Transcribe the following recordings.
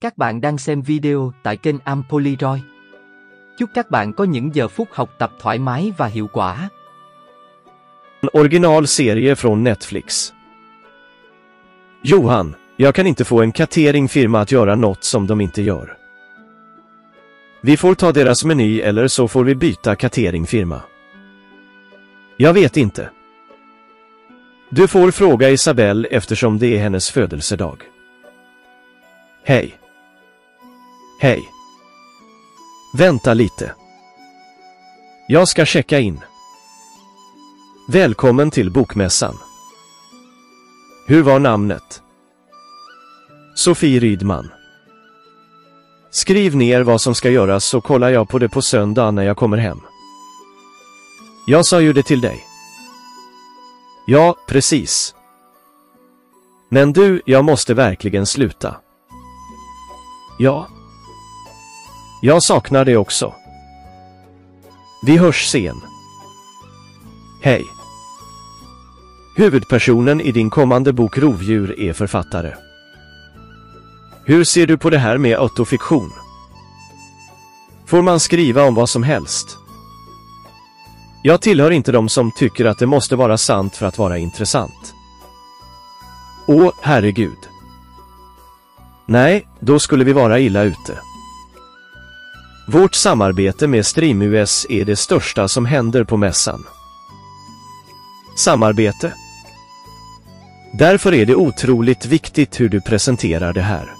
Các bạn đang xem video tại kênh Ampoliroy. Chúc các bạn có những giờ phút học tập thoải mái và hiệu quả. Originalserie från Netflix. Johan, jag kan inte få en cateringfirma att göra något som de inte gör. Vi får ta deras meny eller så får vi byta cateringfirma. Jag vet inte. Du får fråga Isabelle eftersom det är hennes födelsedag. Hej! Hej! Vänta lite. Jag ska checka in. Välkommen till bokmässan. Hur var namnet? Sofie Rydman. Skriv ner vad som ska göras så kollar jag på det på söndag när jag kommer hem. Jag sa ju det till dig. Ja, precis. Men du, jag måste verkligen sluta. Ja. Jag saknar dig också. Vi hörs sen. Hej! Huvudpersonen i din kommande bok Rovdjur är författare. Hur ser du på det här med autofiktion? Får man skriva om vad som helst? Jag tillhör inte de som tycker att det måste vara sant för att vara intressant. Åh, herregud. Nej, då skulle vi vara illa ute. Vårt samarbete med StreamUS är det största som händer på mässan. Samarbete. Därför är det otroligt viktigt hur du presenterar det här.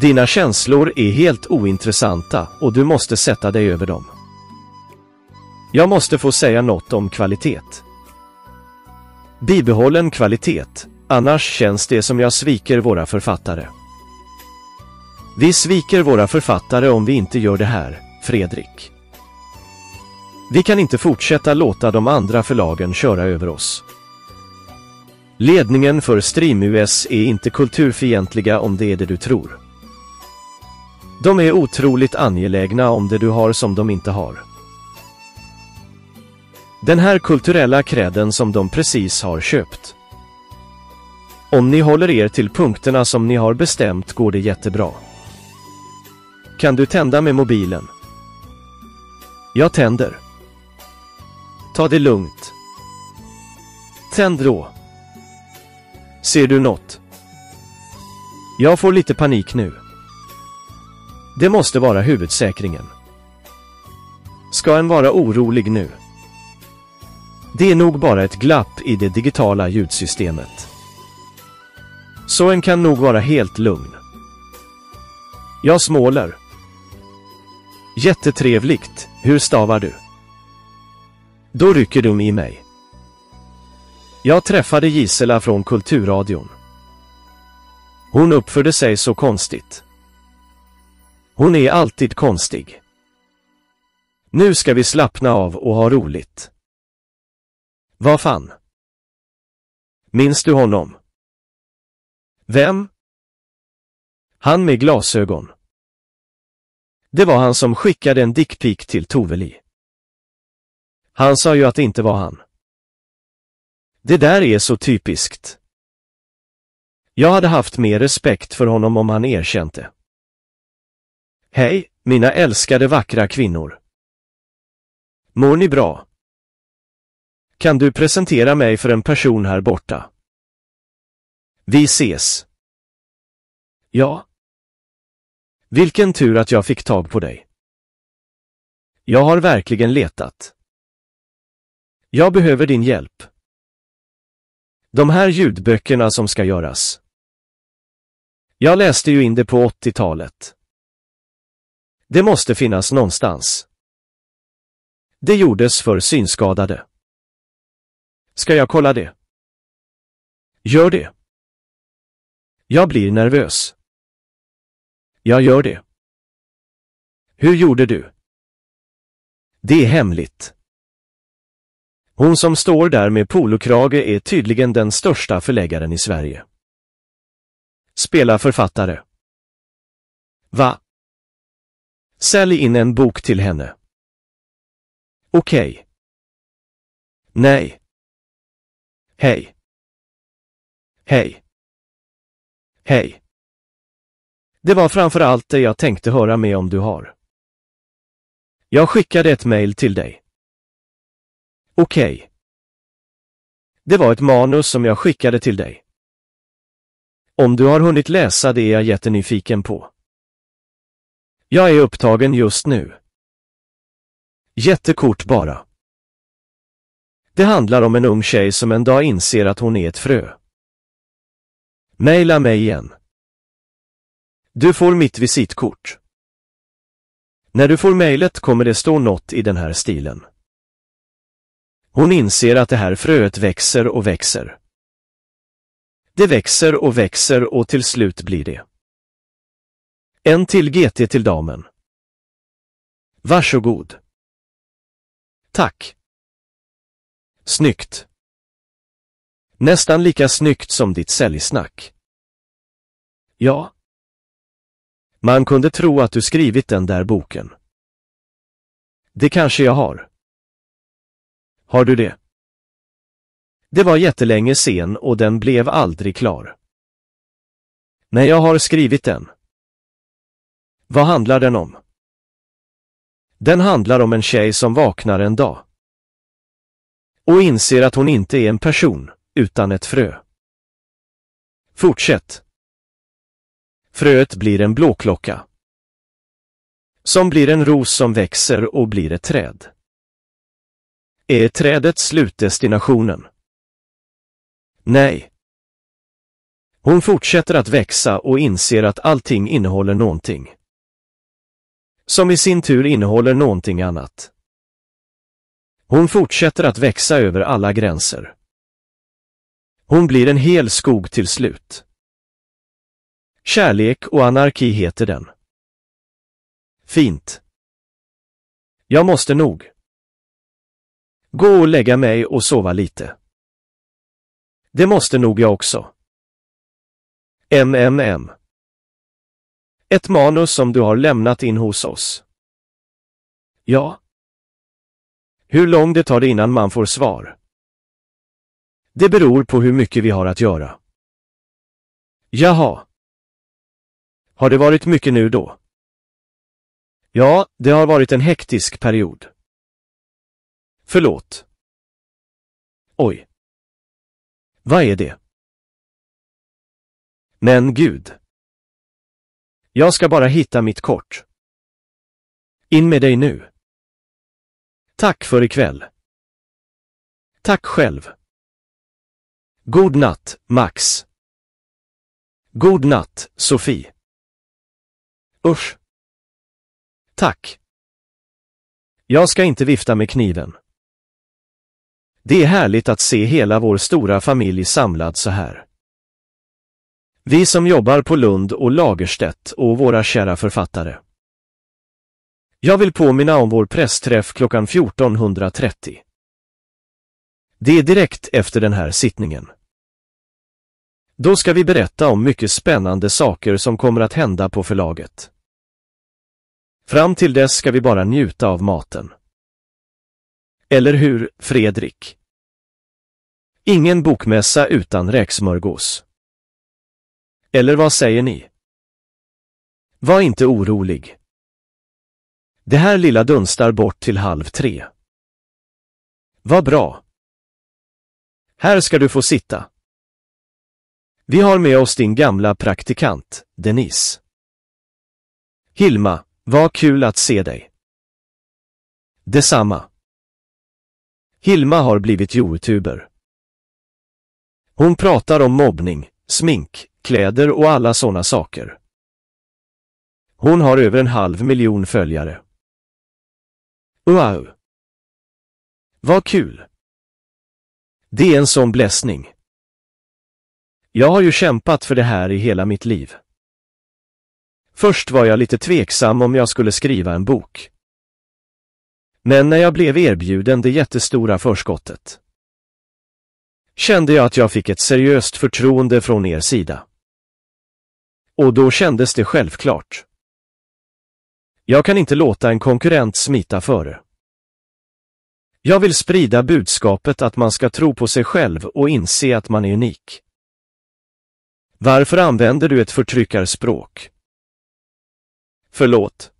Dina känslor är helt ointressanta och du måste sätta dig över dem. Jag måste få säga något om kvalitet. Bibehållen kvalitet, annars känns det som jag sviker våra författare. Vi sviker våra författare om vi inte gör det här, Fredrik. Vi kan inte fortsätta låta de andra förlagen köra över oss. Ledningen för StreamUS är inte kulturfientliga om det är det du tror. De är otroligt angelägna om det du har som de inte har. Den här kulturella kräden som de precis har köpt. Om ni håller er till punkterna som ni har bestämt går det jättebra. Kan du tända med mobilen? Jag tänder. Ta det lugnt. Tänd då. Ser du något? Jag får lite panik nu. Det måste vara huvudsäkringen. Ska en vara orolig nu? Det är nog bara ett glapp i det digitala ljudsystemet. Så en kan nog vara helt lugn. Jag smålar. Jättetrevligt, hur stavar du? Då rycker de i mig. Jag träffade Gisela från Kulturradion. Hon uppförde sig så konstigt. Hon är alltid konstig. Nu ska vi slappna av och ha roligt. Vad fan? Minns du honom? Vem? Han med glasögon. Det var han som skickade en dickpik till Toveli. Han sa ju att det inte var han. Det där är så typiskt. Jag hade haft mer respekt för honom om han erkänt det. Hej, mina älskade vackra kvinnor. Mår ni bra? Kan du presentera mig för en person här borta? Vi ses. Ja, vilken tur att jag fick tag på dig. Jag har verkligen letat. Jag behöver din hjälp. De här ljudböckerna som ska göras. Jag läste ju in det på 80-talet. Det måste finnas någonstans. Det gjordes för synskadade. Ska jag kolla det? Gör det. Jag blir nervös. Jag gör det. Hur gjorde du? Det är hemligt. Hon som står där med polokrage är tydligen den största förläggaren i Sverige. Spela författare. Va? Sälj in en bok till henne. Okej. Okay. Nej. Hej. Hej. Hej. Det var framför allt det jag tänkte höra med om du har. Jag skickade ett mail till dig. Okej. Okay. Det var ett manus som jag skickade till dig. Om du har hunnit läsa det är jag jättenyfiken på. Jag är upptagen just nu. Jättekort bara. Det handlar om en ung tjej som en dag inser att hon är ett frö. Maila mig igen. Du får mitt visitkort. När du får mejlet kommer det stå något i den här stilen. Hon inser att det här fröet växer och växer. Det växer och växer och till slut blir det. En till GT till damen. Varsågod. Tack. Snyggt. Nästan lika snyggt som ditt säljsnack. Ja. Man kunde tro att du skrivit den där boken. Det kanske jag har. Har du det? Det var jättelänge sen och den blev aldrig klar. Nej, jag har skrivit den. Vad handlar den om? Den handlar om en tjej som vaknar en dag. Och inser att hon inte är en person, utan ett frö. Fortsätt. Fröet blir en blåklocka. Som blir en ros som växer och blir ett träd. Är trädet slutdestinationen? Nej. Hon fortsätter att växa och inser att allting innehåller någonting. Som i sin tur innehåller någonting annat. Hon fortsätter att växa över alla gränser. Hon blir en hel skog till slut. Kärlek och anarki heter den. Fint. Jag måste nog. Gå och lägga mig och sova lite. Det måste nog jag också. MMM. Ett manus som du har lämnat in hos oss. Ja. Hur lång det tar det innan man får svar? Det beror på hur mycket vi har att göra. Jaha. Har det varit mycket nu då? Ja, det har varit en hektisk period. Förlåt. Oj. Vad är det? Men gud. Jag ska bara hitta mitt kort. In med dig nu. Tack för ikväll. Tack själv. God natt, Max. God natt, Sofie. Usch. Tack. Jag ska inte vifta med kniven. Det är härligt att se hela vår stora familj samlad så här. Vi som jobbar på Lund och Lagerstedt och våra kära författare. Jag vill påminna om vår pressträff klockan 14.30. Det är direkt efter den här sittningen. Då ska vi berätta om mycket spännande saker som kommer att hända på förlaget. Fram till dess ska vi bara njuta av maten. Eller hur, Fredrik? Ingen bokmässa utan räksmörgås. Eller vad säger ni? Var inte orolig. Det här lilla dunstar bort till halv tre. Vad bra. Här ska du få sitta. Vi har med oss din gamla praktikant, Denise. Hilma, vad kul att se dig. Detsamma. Hilma har blivit youtuber. Hon pratar om mobbning, smink, kläder och alla sådana saker. Hon har över en halv miljon följare. Wow! Vad kul! Det är en sån bläsning. Jag har ju kämpat för det här i hela mitt liv. Först var jag lite tveksam om jag skulle skriva en bok. Men när jag blev erbjuden det jättestora förskottet kände jag att jag fick ett seriöst förtroende från er sida. Och då kändes det självklart. Jag kan inte låta en konkurrent smita före. Jag vill sprida budskapet att man ska tro på sig själv och inse att man är unik. Varför använder du ett förtryckarspråk? Förlåt.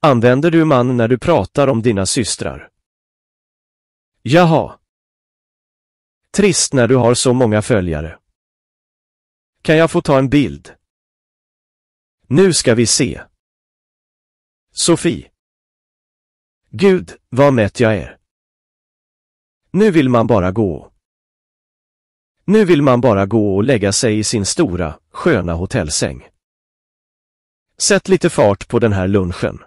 Använder du man när du pratar om dina systrar? Jaha. Trist när du har så många följare. Kan jag få ta en bild? Nu ska vi se. Sofie. Gud, vad mätt jag är. Nu vill man bara gå. Nu vill man bara gå och lägga sig i sin stora, sköna hotellsäng. Sätt lite fart på den här lunchen.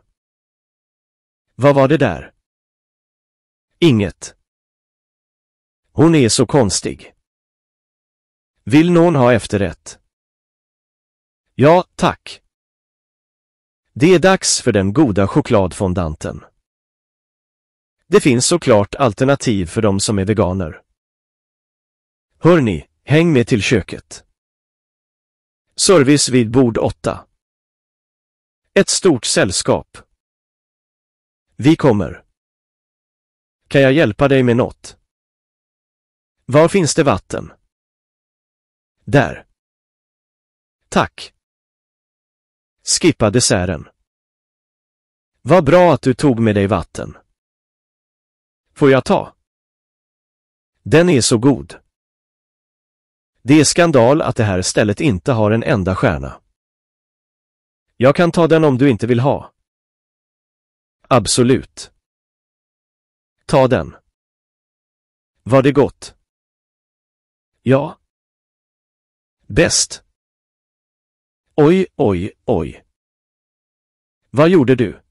Vad var det där? Inget. Hon är så konstig. Vill någon ha efterrätt? Ja, tack. Det är dags för den goda chokladfondanten. Det finns såklart alternativ för de som är veganer. Hör häng med till köket. Service vid bord 8. Ett stort sällskap. Vi kommer. Kan jag hjälpa dig med något? Var finns det vatten? Där. Tack. Skippa desserten. Vad bra att du tog med dig vatten. Får jag ta? Den är så god. Det är skandal att det här stället inte har en enda stjärna. Jag kan ta den om du inte vill ha. Absolut. Ta den. Var det gott? Ja. Bäst. Oj, oj, oj. Vad gjorde du?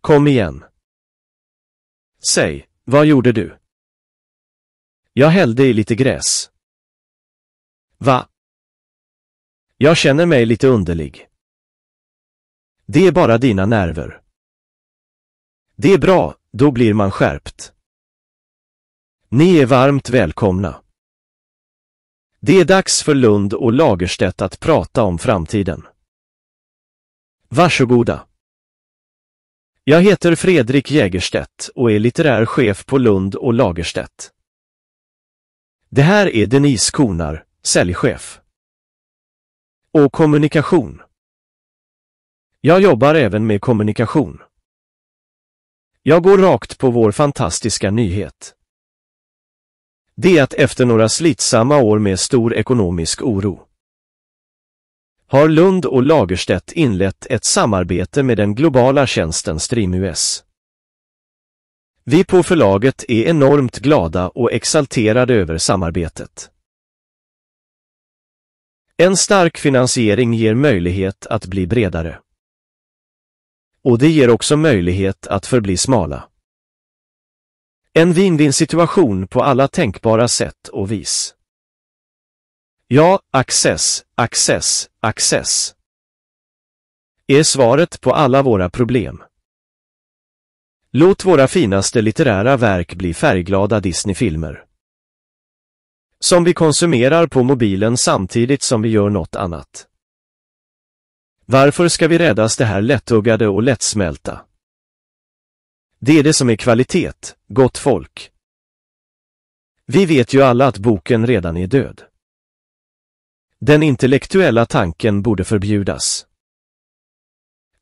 Kom igen. Säg, vad gjorde du? Jag hällde i lite gräs. Va? Jag känner mig lite underlig. Det är bara dina nerver. Det är bra, då blir man skärpt. Ni är varmt välkomna. Det är dags för Lund och Lagerstedt att prata om framtiden. Varsågoda. Jag heter Fredrik Jägerstedt och är litterär chef på Lund och Lagerstedt. Det här är Denise Konar, säljchef. Och kommunikation. Jag jobbar även med kommunikation. Jag går rakt på vår fantastiska nyhet. Det är att efter några slitsamma år med stor ekonomisk oro har Lund och Lagerstedt inlett ett samarbete med den globala tjänsten StreamUS. Vi på förlaget är enormt glada och exalterade över samarbetet. En stark finansiering ger möjlighet att bli bredare. Och det ger också möjlighet att förbli smala. En vin-vin-situation på alla tänkbara sätt och vis. Ja, access, access, access. Är svaret på alla våra problem. Låt våra finaste litterära verk bli färgglada Disney-filmer. Som vi konsumerar på mobilen samtidigt som vi gör något annat. Varför ska vi räddas det här lättuggade och lättsmälta? Det är det som är kvalitet, gott folk. Vi vet ju alla att boken redan är död. Den intellektuella tanken borde förbjudas.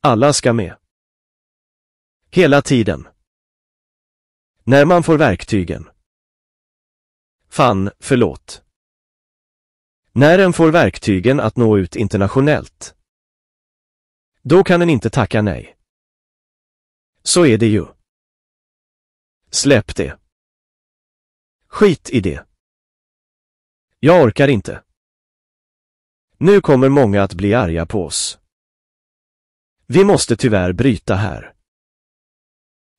Alla ska med. Hela tiden. När man får verktygen. Fan, förlåt. När en får verktygen att nå ut internationellt. Då kan den inte tacka nej. Så är det ju. Släpp det. Skit i det. Jag orkar inte. Nu kommer många att bli arga på oss. Vi måste tyvärr bryta här.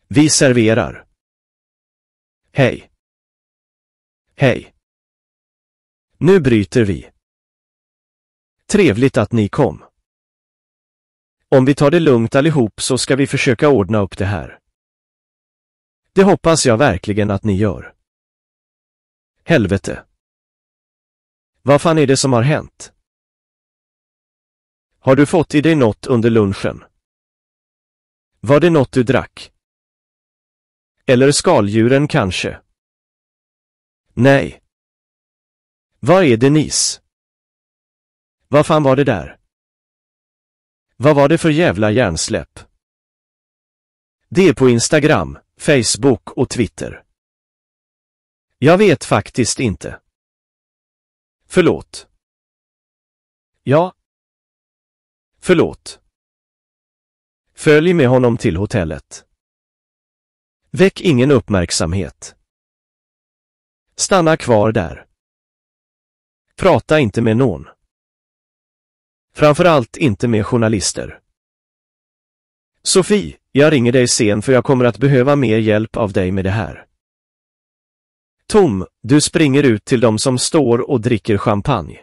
Vi serverar. Hej. Hej. Nu bryter vi. Trevligt att ni kom. Om vi tar det lugnt allihop så ska vi försöka ordna upp det här. Det hoppas jag verkligen att ni gör. Helvete. Vad fan är det som har hänt? Har du fått i dig något under lunchen? Var det något du drack? Eller skaldjuren kanske? Nej. Vad är Denise? Vad fan var det där? Vad var det för jävla hjärnsläpp? Det är på Instagram, Facebook och Twitter. Jag vet faktiskt inte. Förlåt. Ja. Förlåt. Följ med honom till hotellet. Väck ingen uppmärksamhet. Stanna kvar där. Prata inte med någon. Framförallt inte med journalister. Sofie, jag ringer dig sen för jag kommer att behöva mer hjälp av dig med det här. Tom, du springer ut till de som står och dricker champagne.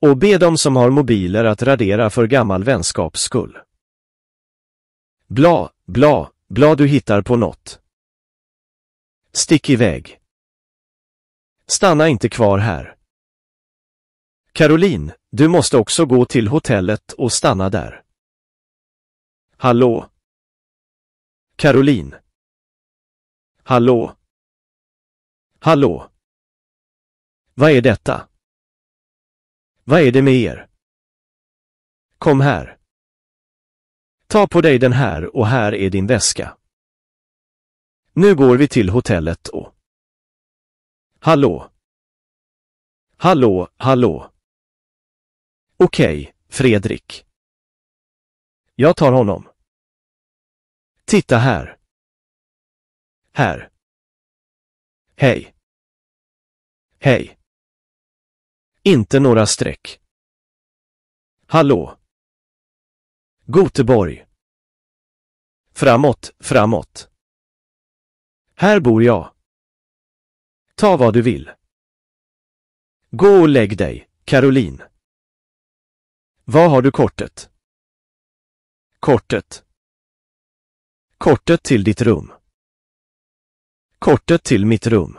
Och be de som har mobiler att radera för gammal vänskaps skull. Bla, bla, bla du hittar på något. Stick iväg. Stanna inte kvar här. Caroline, du måste också gå till hotellet och stanna där. Hallå? Caroline? Hallå? Hallå? Vad är detta? Vad är det med er? Kom här. Ta på dig den här och här är din väska. Nu går vi till hotellet och... Hallå? Hallå, hallå? Okej, okay, Fredrik. Jag tar honom. Titta här. Här. Hej. Hej. Inte några streck. Hallå. Goteborg. Framåt, framåt. Här bor jag. Ta vad du vill. Gå och lägg dig, Caroline. Vad har du kortet? Kortet. Kortet till ditt rum. Kortet till mitt rum.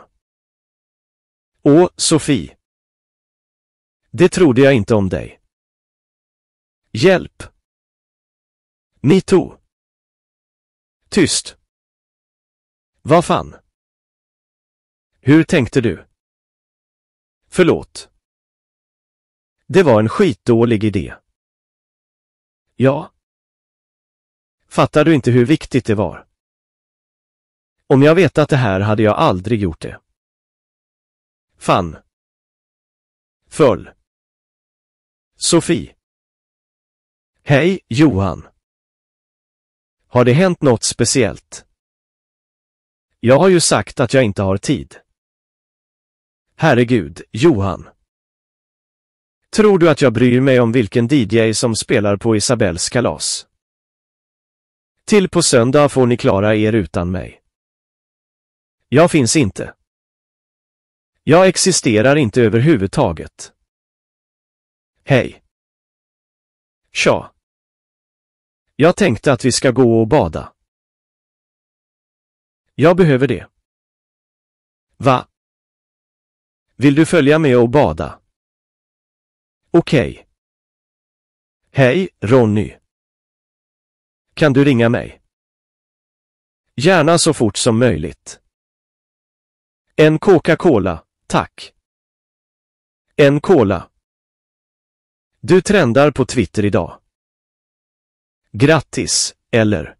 Åh, Sofie. Det trodde jag inte om dig. Hjälp. Metoo. Tyst. Vad fan? Hur tänkte du? Förlåt. Det var en skitdålig idé. Ja. Fattar du inte hur viktigt det var? Om jag vetat det här hade jag aldrig gjort det. Fann. Föll. Sofie. Hej, Johan. Har det hänt något speciellt? Jag har ju sagt att jag inte har tid. Herregud, Johan. Tror du att jag bryr mig om vilken DJ som spelar på Isabells kalas? Till på söndag får ni klara er utan mig. Jag finns inte. Jag existerar inte överhuvudtaget. Hej. Tja. Jag tänkte att vi ska gå och bada. Jag behöver det. Va? Vill du följa med och bada? Okej. Okay. Hej, Ronny. Kan du ringa mig? Gärna så fort som möjligt. En Coca-Cola, tack. En Cola. Du trendar på Twitter idag. Grattis, eller?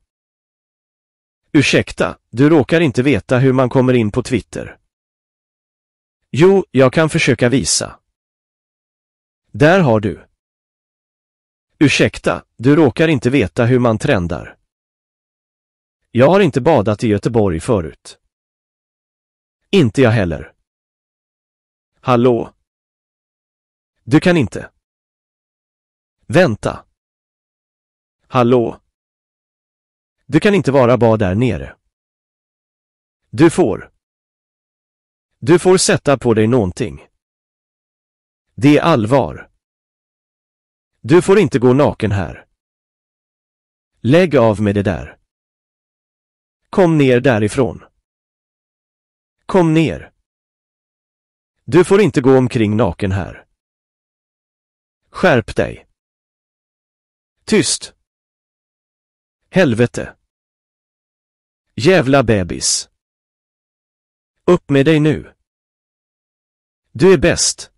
Ursäkta, du råkar inte veta hur man kommer in på Twitter. Jo, jag kan försöka visa. Där har du. Ursäkta, du råkar inte veta hur man trendar. Jag har inte badat i Göteborg förut. Inte jag heller. Hallå? Du kan inte. Vänta. Hallå? Du kan inte vara bad där nere. Du får. Du får sätta på dig någonting. Det är allvar. Du får inte gå naken här. Lägg av med det där. Kom ner därifrån. Kom ner. Du får inte gå omkring naken här. Skärp dig. Tyst. Helvete. Jävla bebis. Upp med dig nu. Du är bäst.